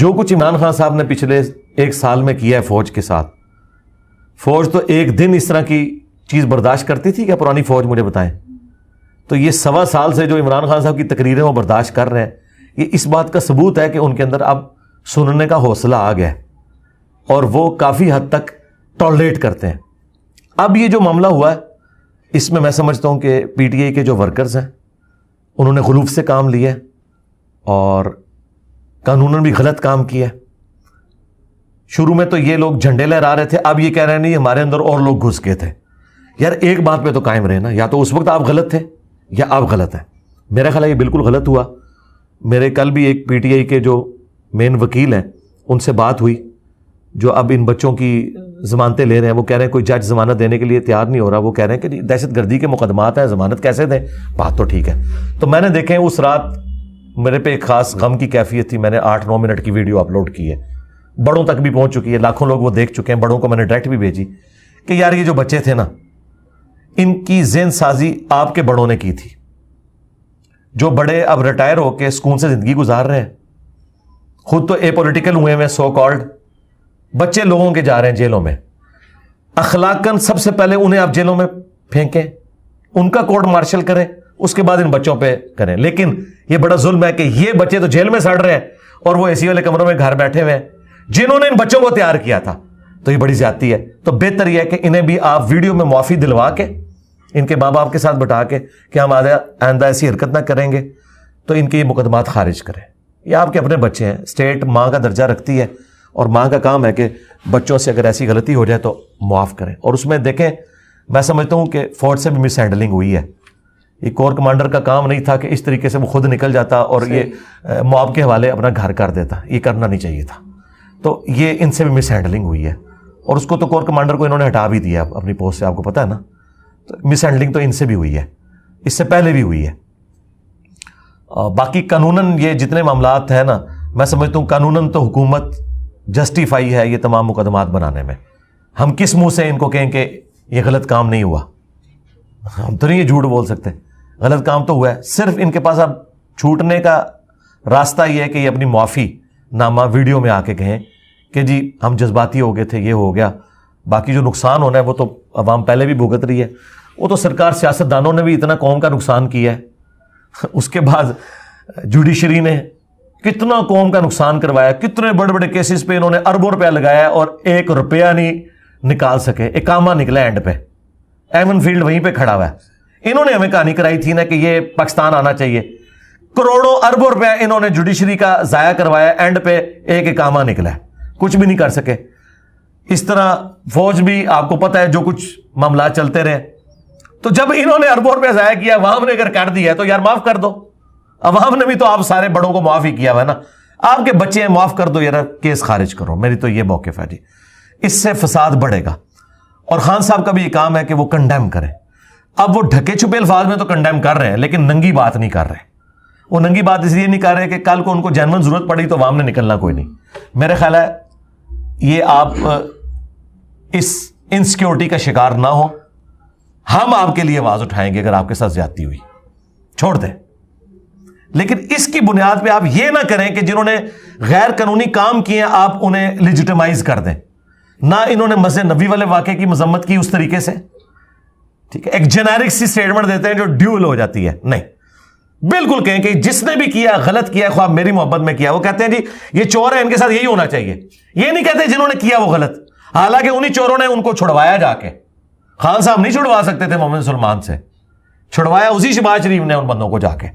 जो कुछ इमरान खान साहब ने पिछले एक साल में किया है फौज के साथ फौज तो एक दिन इस तरह की चीज़ बर्दाश्त करती थी क्या पुरानी फौज मुझे बताएं तो ये सवा साल से जो इमरान खान साहब की तकरीरें वो बर्दाश्त कर रहे हैं ये इस बात का सबूत है कि उनके अंदर अब सुनने का हौसला आ गया और वो काफ़ी हद तक टॉलरेट करते हैं अब ये जो मामला हुआ है इसमें मैं समझता हूँ कि पीटीआई के जो वर्कर्स हैं उन्होंने गलूफ से काम लिया और कानूनन भी गलत काम किया शुरू में तो ये लोग झंडे लहरा रहे थे अब ये कह रहे नहीं हमारे अंदर और लोग घुस गए थे यार एक बात पे तो कायम रहे ना या तो उस वक्त आप गलत थे या आप गलत हैं मेरा ख्याल ये बिल्कुल गलत हुआ मेरे कल भी एक पीटीआई के जो मेन वकील हैं उनसे बात हुई जो अब इन बच्चों की ज़मानतें ले रहे हैं वो कह रहे हैं कोई जज ज़मानत देने के लिए तैयार नहीं हो रहा वो कह रहे हैं कि दहशत गर्दी के मुकदमात हैं ज़मानत कैसे दें बात तो ठीक है तो मैंने देखें उस रात मेरे पे एक खास गम की कैफियत थी मैंने आठ नौ मिनट की वीडियो अपलोड की है बड़ों तक भी पहुंच चुकी है लाखों लोग वो देख चुके हैं बड़ों को मैंने डायरेक्ट भी भेजी कि यार ये जो बच्चे थे ना इनकी जेन साजी आपके बड़ों ने की थी जो बड़े अब रिटायर होकर स्कूल से जिंदगी गुजार रहे हैं खुद तो ए पोलिटिकल हुए हैं सो कॉल्ड बच्चे लोगों के जा रहे हैं जेलों में अखलाकन सबसे पहले उन्हें आप जेलों में फेंकें उनका कोर्ट मार्शल करें उसके बाद इन बच्चों पे करें लेकिन ये बड़ा जुल्म है कि ये बच्चे तो जेल में सड़ रहे हैं और वो एसी वाले कमरों में घर बैठे हुए हैं जिन्होंने इन बच्चों को तैयार किया था तो ये बड़ी ज्यादा है तो बेहतर यह है कि इन्हें भी आप वीडियो में मुआफ़ी दिलवा के इनके माँ बाप के साथ बैठा के कि हम आधा आंदा ऐसी हरकत ना करेंगे तो इनके ये मुकदमात खारिज करें ये आपके अपने बच्चे हैं स्टेट माँ का दर्जा रखती है और माँ का काम है कि बच्चों से अगर ऐसी गलती हो जाए तो मुआफ़ करें और उसमें देखें मैं समझता हूँ कि फौज से भी मिस हुई है ये कोर कमांडर का काम नहीं था कि इस तरीके से वो खुद निकल जाता और ये मुआब के हवाले अपना घर कर देता ये करना नहीं चाहिए था तो ये इनसे भी मिस हैंडलिंग हुई है और उसको तो कोर कमांडर को इन्होंने हटा भी दिया अपनी पोस्ट से आपको पता है ना तो मिस हैंडलिंग तो इनसे भी हुई है इससे पहले भी हुई है बाकी कानूनन ये जितने मामला हैं ना मैं समझता हूँ कानूनन तो हुकूमत जस्टिफाई है ये तमाम मुकदमात बनाने में हम किस मुंह से इनको कहें कि ये गलत काम नहीं हुआ हम तो नहीं ये झूठ बोल सकते गलत काम तो हुआ है सिर्फ इनके पास अब छूटने का रास्ता ये है कि ये अपनी माफ़ी नामा वीडियो में आके कहें कि जी हम जज्बाती हो गए थे ये हो गया बाकी जो नुकसान होना है वो तो अवाम पहले भी भुगत रही है वो तो सरकार सियासतदानों ने भी इतना कौम का नुकसान किया है उसके बाद जुडिशरी ने कितना कौम का नुकसान करवाया कितने बड़े बड़े केसेस पे इन्होंने अरबों रुपया लगाया और एक रुपया नहीं निकाल सके कामा निकला एंड पे एमन फील्ड वहीं पे खड़ा हुआ है इन्होंने हमें कहानी कराई थी ना कि ये पाकिस्तान आना चाहिए करोड़ों अरबों रुपया इन्होंने जुडिशरी का ज़ाया करवाया एंड पे एक एकामा निकला कुछ भी नहीं कर सके इस तरह फौज भी आपको पता है जो कुछ मामला चलते रहे तो जब इन्होंने अरबों रुपया ज़ाया किया अवाम ने अगर कर दिया तो यार माफ़ कर दो अवाम ने भी तो आप सारे बड़ों को माफ़ ही किया हुआ ना आपके बच्चे हैं माफ़ कर दो यार केस खारिज करो मेरी तो ये मौके है इससे फसाद बढ़ेगा और खान साहब का भी यह काम है कि वो कंडेम करें अब वो ढके छुपे अल्फाज में तो कंडेम कर रहे हैं लेकिन नंगी बात नहीं कर रहे वो नंगी बात इसलिए नहीं कर रहे कि कल को उनको जैनवन जरूरत पड़ी तो वाम ने निकलना कोई नहीं मेरा ख्याल है ये आप इस इनसिक्योरिटी का शिकार ना हो हम आपके लिए आवाज उठाएंगे अगर आपके साथ ज्यादा हुई छोड़ दें लेकिन इसकी बुनियाद पे आप ये ना करें कि जिन्होंने गैर कानूनी काम किए आप उन्हें लिजिटमाइज कर दें ना इन्होंने मजे नबी वाले वाक़े की मजम्मत की उस तरीके से ठीक है एक जेनेरिक सी स्टेटमेंट देते हैं जो ड्यूल हो जाती है नहीं बिल्कुल कहें कि जिसने भी किया गलत किया ख्वाब मेरी मोहब्बत में किया वो कहते हैं जी ये चोर है इनके साथ यही होना चाहिए ये नहीं कहते जिन्होंने किया वो गलत हालांकि उन्हीं चोरों ने उनको छुड़वाया जाके खान साहब नहीं छुड़वा सकते थे मोहम्मद सलमान से छुड़वाया उसी शिबाज शरीफ ने उन बंदों को जाके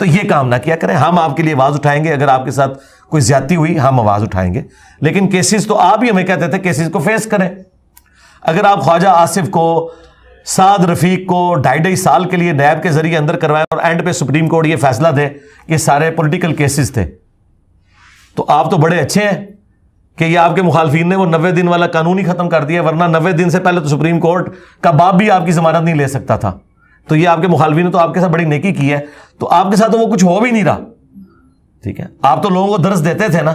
तो ये काम ना किया करें हम आपके लिए आवाज़ उठाएंगे अगर आपके साथ कोई ज्यादा हुई हम आवाज़ उठाएंगे लेकिन केसेस तो आप ही हमें कहते थे केसेस को फेस करें अगर आप ख्वाजा आसिफ को साद रफीक को ढाई ढाई साल के लिए नैब के जरिए अंदर करवाए और एंड पे सुप्रीम कोर्ट ये फैसला दे ये सारे पॉलिटिकल केसेस थे तो आप तो बड़े अच्छे हैं कि ये आपके मुखालफी ने वो नब्बे दिन वाला कानून ही खत्म कर दिया वरना नब्बे दिन से पहले तो सुप्रीम कोर्ट का बाप भी आपकी जमानत नहीं ले सकता था तो ये आपके मुखालफी ने तो आपके साथ बड़ी नेकी की है तो आपके साथ तो वो कुछ हो भी नहीं रहा ठीक है आप तो लोगों को दर्ज देते थे ना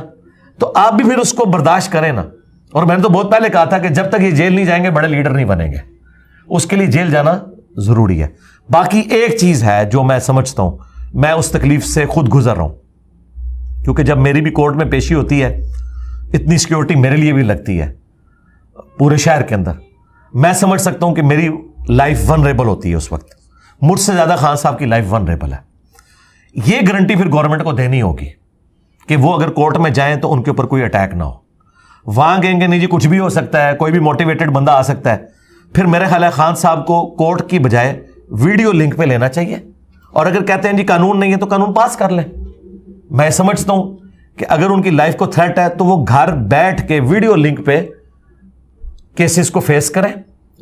तो आप भी फिर उसको बर्दाश्त करें ना और मैंने तो बहुत पहले कहा था कि जब तक ये जेल नहीं जाएंगे बड़े लीडर नहीं बनेंगे उसके लिए जेल जाना ज़रूरी है बाकी एक चीज़ है जो मैं समझता हूं मैं उस तकलीफ से खुद गुजर रहा हूं क्योंकि जब मेरी भी कोर्ट में पेशी होती है इतनी सिक्योरिटी मेरे लिए भी लगती है पूरे शहर के अंदर मैं समझ सकता हूं कि मेरी लाइफ वनरेबल होती है उस वक्त मुझसे ज़्यादा खान साहब की लाइफ वनरेबल है यह गारंटी फिर गवर्नमेंट को देनी होगी कि वो अगर कोर्ट में जाएं तो उनके ऊपर कोई अटैक ना हो वहां कहेंगे नहीं जी कुछ भी हो सकता है कोई भी मोटिवेटेड बंदा आ सकता है फिर मेरे ख्याल खान साहब को कोर्ट की बजाय वीडियो लिंक पे लेना चाहिए और अगर कहते हैं जी कानून नहीं है तो कानून पास कर लें मैं समझता हूं कि अगर उनकी लाइफ को थ्रेट है तो वो घर बैठ के वीडियो लिंक पे केसेस को फेस करें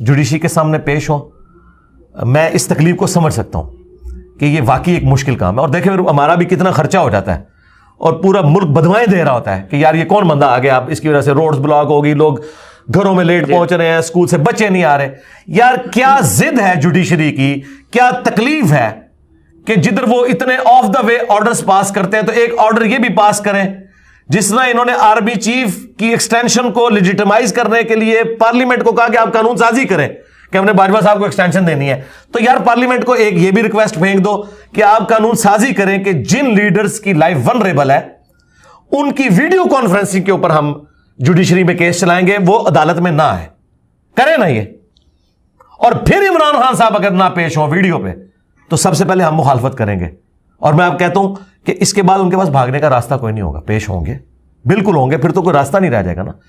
जुडिशी के सामने पेश हो मैं इस तकलीफ को समझ सकता हूं कि ये वाकई एक मुश्किल काम है और देखे हमारा भी कितना खर्चा हो जाता है और पूरा मुल्क बदवाएं दे रहा होता है कि यार ये कौन बंदा आ गया आप इसकी वजह से रोड्स ब्लॉक होगी लोग घरों में लेट पहुंच रहे हैं स्कूल से बच्चे नहीं आ रहे यार क्या जिद है जुडिशरी की क्या तकलीफ है कि जिधर वो इतने off the way orders pass करते हैं तो एक ऑर्डर ये भी पास करें जिस तरह इन्होंने आर्मी चीफ की एक्सटेंशन को लिजिटमाइज करने के लिए पार्लियामेंट को कहा कि आप कानून साजी करें कि हमने बाजवा साहब को एक्सटेंशन देनी है तो यार पार्लियामेंट को एक ये भी रिक्वेस्ट फेंक दो कि आप कानून साजी करें कि जिन लीडर्स की लाइफ वनरेबल है उनकी वीडियो कॉन्फ्रेंसिंग के ऊपर हम जुडिशरी में केस चलाएंगे वो अदालत में ना आए करें ना ये और फिर इमरान खान साहब अगर ना पेश हो वीडियो पे तो सबसे पहले हम मुखालफत करेंगे और मैं आप कहता हूं कि इसके बाद उनके पास भागने का रास्ता कोई नहीं होगा पेश होंगे बिल्कुल होंगे फिर तो कोई रास्ता नहीं रह जाएगा ना